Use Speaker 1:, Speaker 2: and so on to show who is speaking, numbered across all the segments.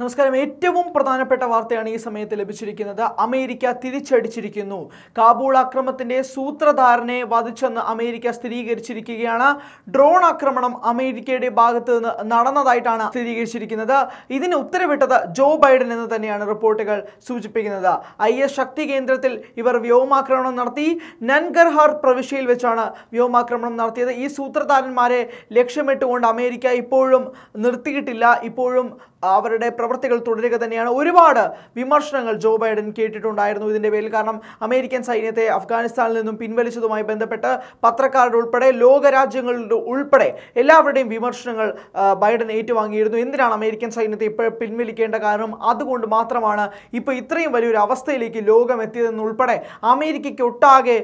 Speaker 1: നമസ്കാരം ഏറ്റവും പ്രധാനപ്പെട്ട വാർത്തയാണ് ഈ സമയത്ത് ലഭിച്ചിരിക്കുന്നത് അമേരിക്ക തിരിച്ചടിച്ചിരിക്കുന്നു കാബൂൾ ആക്രമത്തിന്റെ സൂത്രധാരനെ വധിച്ചെന്ന് അമേരിക്ക സ്ഥിരീകരിച്ചിരിക്കുകയാണ് ഡ്രോൺ ആക്രമണം അമേരിക്കയുടെ ഭാഗത്ത് നിന്ന് നടന്നതായിട്ടാണ് സ്ഥിരീകരിച്ചിരിക്കുന്നത് ഇതിന് ഉത്തരവിട്ടത് ജോ ബൈഡൻ എന്ന് തന്നെയാണ് റിപ്പോർട്ടുകൾ സൂചിപ്പിക്കുന്നത് ഐ എസ് ശക്തി കേന്ദ്രത്തിൽ ഇവർ വ്യോമാക്രമണം നടത്തി നൻഗർഹാർ പ്രവിശ്യയിൽ വെച്ചാണ് വ്യോമാക്രമണം നടത്തിയത് ഈ സൂത്രധാരന്മാരെ ലക്ഷ്യമിട്ടുകൊണ്ട് അമേരിക്ക ഇപ്പോഴും നിർത്തിയിട്ടില്ല ഇപ്പോഴും അവരുടെ പ്രവൃത്തികൾ തുടരുക തന്നെയാണ് ഒരുപാട് വിമർശനങ്ങൾ ജോ ബൈഡൻ കേട്ടിട്ടുണ്ടായിരുന്നു ഇതിൻ്റെ പേരിൽ കാരണം അമേരിക്കൻ സൈന്യത്തെ അഫ്ഗാനിസ്ഥാനിൽ നിന്നും പിൻവലിച്ചതുമായി ബന്ധപ്പെട്ട് പത്രക്കാരുടെ ഉൾപ്പെടെ ലോകരാജ്യങ്ങളുടെ ഉൾപ്പെടെ എല്ലാവരുടെയും വിമർശനങ്ങൾ ബൈഡൻ ഏറ്റുവാങ്ങിയിരുന്നു എന്തിനാണ് അമേരിക്കൻ സൈന്യത്തെ ഇപ്പോൾ പിൻവലിക്കേണ്ട കാരണം അതുകൊണ്ട് മാത്രമാണ് ഇപ്പോൾ ഇത്രയും വലിയൊരു അവസ്ഥയിലേക്ക് ലോകം എത്തിയതെന്നുൾപ്പെടെ അമേരിക്കയ്ക്ക് ഒട്ടാകെ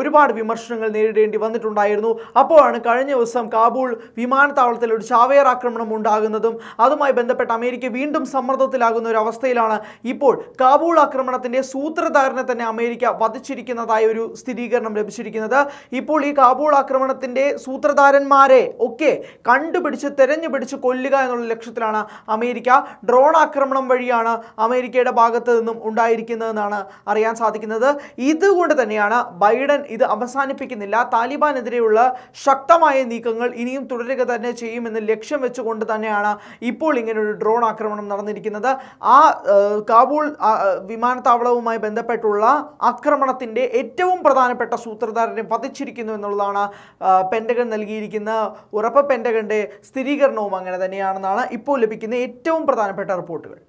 Speaker 1: ഒരുപാട് വിമർശനങ്ങൾ നേരിടേണ്ടി വന്നിട്ടുണ്ടായിരുന്നു അപ്പോഴാണ് കഴിഞ്ഞ ദിവസം കാബൂൾ വിമാനത്താവളത്തിൽ ഒരു ചാവേർ ആക്രമണം ഉണ്ടാകുന്നതും അതുമായി ബന്ധപ്പെട്ട് അമേരിക്ക വീണ്ടും വീണ്ടും സമ്മർദ്ദത്തിലാകുന്ന ഒരു അവസ്ഥയിലാണ് ഇപ്പോൾ കാബൂൾ ആക്രമണത്തിൻ്റെ സൂത്രധാരനെ തന്നെ അമേരിക്ക വധിച്ചിരിക്കുന്നതായ ഒരു സ്ഥിരീകരണം ലഭിച്ചിരിക്കുന്നത് ഇപ്പോൾ ഈ കാബൂൾ ആക്രമണത്തിൻ്റെ സൂത്രധാരന്മാരെ ഒക്കെ കണ്ടുപിടിച്ച് തെരഞ്ഞു പിടിച്ച് കൊല്ലുക എന്നുള്ള ലക്ഷ്യത്തിലാണ് അമേരിക്ക ഡ്രോൺ ആക്രമണം വഴിയാണ് അമേരിക്കയുടെ ഭാഗത്ത് നിന്നും ഉണ്ടായിരിക്കുന്നതെന്നാണ് അറിയാൻ സാധിക്കുന്നത് ഇതുകൊണ്ട് തന്നെയാണ് ബൈഡൻ ഇത് അവസാനിപ്പിക്കുന്നില്ല താലിബാനെതിരെയുള്ള ശക്തമായ നീക്കങ്ങൾ ഇനിയും തുടരുക തന്നെ ചെയ്യുമെന്ന് ലക്ഷ്യം വെച്ചുകൊണ്ട് തന്നെയാണ് ഇപ്പോൾ ഇങ്ങനെ ഒരു ഡ്രോൺ ആക്രമണം നടന്നിരിക്കുന്നത് ആ കാബൂൾ വിമാനത്താവളവുമായി ബന്ധപ്പെട്ടുള്ള ആക്രമണത്തിൻ്റെ ഏറ്റവും പ്രധാനപ്പെട്ട സൂത്രധാരനെ വധിച്ചിരിക്കുന്നു എന്നുള്ളതാണ് പെൻഡഗൺ നൽകിയിരിക്കുന്ന ഉറപ്പ് പെൻഡഗൻ്റെ സ്ഥിരീകരണവും അങ്ങനെ തന്നെയാണെന്നാണ് ഇപ്പോൾ ലഭിക്കുന്ന ഏറ്റവും പ്രധാനപ്പെട്ട റിപ്പോർട്ടുകൾ